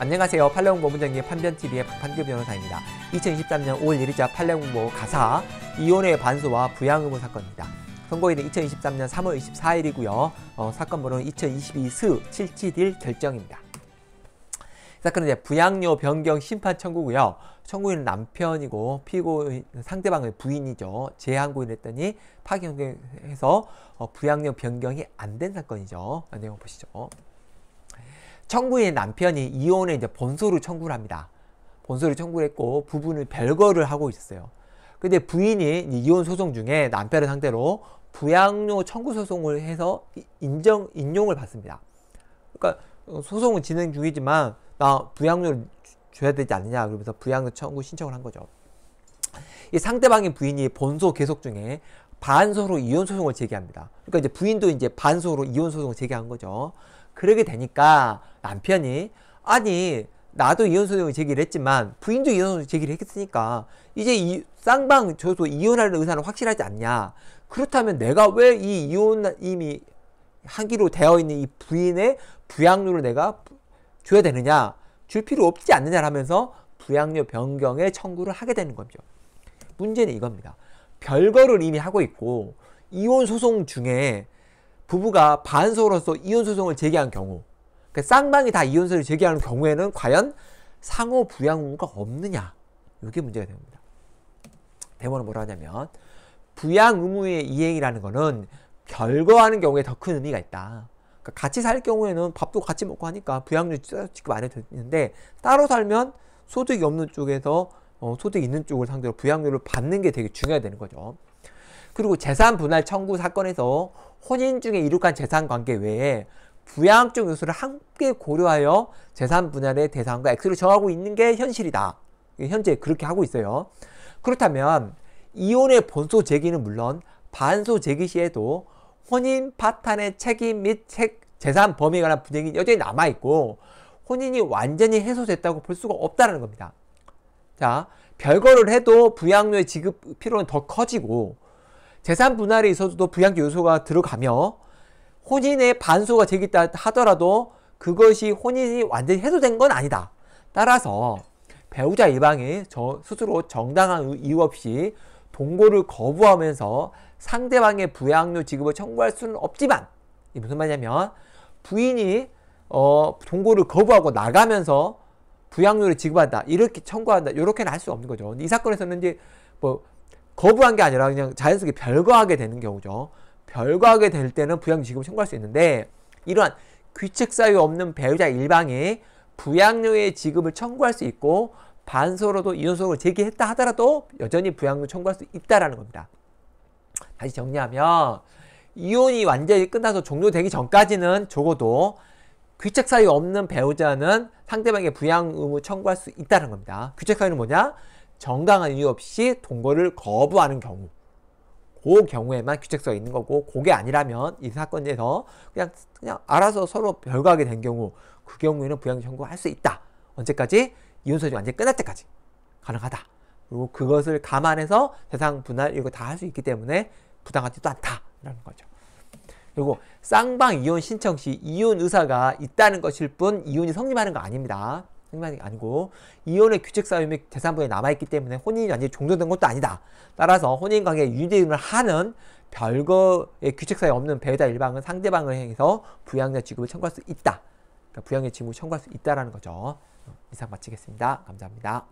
안녕하세요. 팔레공보 문장님 판변TV의 박판규 변호사입니다. 2023년 5월 1일자 팔레공보 가사 이혼의 반수와 부양의무 사건입니다. 선고일은 2023년 3월 24일이고요. 어, 사건 번호는 2022 스 771 결정입니다. 사건은 이제 부양료 변경 심판 청구고요. 청구인은 남편이고 피고인 상대방의 부인이죠. 재항고인 했더니 파기형에서 어, 부양료 변경이 안 된 사건이죠. 내용 보시죠. 청구인의 남편이 이혼을 이제 본소로 청구를 합니다. 본소를 청구를 했고 부부는 별거를 하고 있었어요. 근데 부인이 이혼 소송 중에 남편을 상대로 부양료 청구 소송을 해서 인정 인용을 받습니다. 그러니까 어, 소송은 진행 중이지만 나 부양료를 줘야 되지 않느냐 그러면서 부양료 청구 신청을 한 거죠. 이 상대방인 부인이 본소 계속 중에 반소로 이혼 소송을 제기합니다. 그러니까 이제 부인도 이제 반소로 이혼 소송을 제기한 거죠. 그러게 되니까 남편이 아니 나도 이혼소송을 제기를 했지만 부인도 이혼소송을 제기를 했으니까 이제 이 쌍방 저소 이혼할 의사는 확실하지 않냐 그렇다면 내가 왜 이 이혼 이미 한기로 되어 있는 이 부인의 부양료를 내가 줘야 되느냐 줄 필요 없지 않느냐라면서 부양료 변경에 청구를 하게 되는 거죠 문제는 이겁니다 별거를 이미 하고 있고 이혼 소송 중에 부부가 반소로서 이혼 소송을 제기한 경우 그 쌍방이 다 이혼서를 제기하는 경우에는 과연 상호 부양의무가 없느냐 이게 문제가 됩니다. 대법는 뭐라 하냐면 부양의무의 이행이라는 거는 결거하는 경우에 더 큰 의미가 있다. 그러니까 같이 살 경우에는 밥도 같이 먹고 하니까 부양료 지급 안 해도 되는데 따로 살면 소득이 없는 쪽에서 어, 소득이 있는 쪽을 상대로 부양료를 받는 게 되게 중요하다는 거죠. 그리고 재산 분할 청구 사건에서 혼인 중에 이룩한 재산 관계 외에 부양적 요소를 함께 고려하여 재산 분할의 대상과 액수를 정하고 있는 게 현실이다. 예, 현재 그렇게 하고 있어요. 그렇다면 이혼의 본소 제기는 물론 반소 제기 시에도 혼인 파탄의 책임 및 재산 범위에 관한 분쟁이 여전히 남아있고 혼인이 완전히 해소됐다고 볼 수가 없다는 겁니다. 자, 별거를 해도 부양료의 지급 필요는 더 커지고 재산 분할에 있어서도 부양료 요소가 들어가며 혼인의 반수가되겠다 하더라도 그것이 혼인이 완전히 해소된 건 아니다. 따라서 배우자 일방이 저 스스로 정당한 이유 없이 동거를 거부하면서 상대방의 부양료 지급을 청구할 수는 없지만 이 무슨 말이냐면 부인이 어, 동거를 거부하고 나가면서 부양료를 지급한다 이렇게 청구한다 이렇게는 할수 없는 거죠. 이 사건에서는 이제 뭐 거부한 게 아니라 그냥 자연스럽게 별거하게 되는 경우죠. 별거하게 될 때는 부양지급을 청구할 수 있는데 이러한 귀책 사유 없는 배우자 일방이 부양료의 지급을 청구할 수 있고 반소로도 이혼소송을 제기했다 하더라도 여전히 부양료 청구할 수 있다라는 겁니다. 다시 정리하면 이혼이 완전히 끝나서 종료되기 전까지는 적어도 귀책 사유 없는 배우자는 상대방의 부양 의무 청구할 수 있다는 겁니다. 귀책 사유는 뭐냐? 정당한 이유 없이 동거를 거부하는 경우. 그 경우에만 규칙서가 있는 거고 그게 아니라면 이 사건에서 그냥 그냥 알아서 서로 별거하게 된 경우 그 경우에는 부양제 청구할 수 있다. 언제까지? 이혼 소송이 완전 끝날 때까지 가능하다. 그리고 그것을 감안해서 대상 분할 이거 다 할 수 있기 때문에 부당하지도 않다라는 거죠. 그리고 쌍방 이혼 신청 시 이혼 의사가 있다는 것일 뿐 이혼이 성립하는 거 아닙니다. 뿐만이 아니고 이혼의 규칙 사유및 재산분에 남아있기 때문에 혼인이 완전히 종료된 것도 아니다. 따라서 혼인관계 유대임을 하는 별거의 규칙 사유 없는 배우자 일방은 상대방을 향해서 부양자 지급을 청구할 수 있다. 그러니까 부양의 지급을 청구할 수 있다라는 거죠. 어, 이상 마치겠습니다. 감사합니다.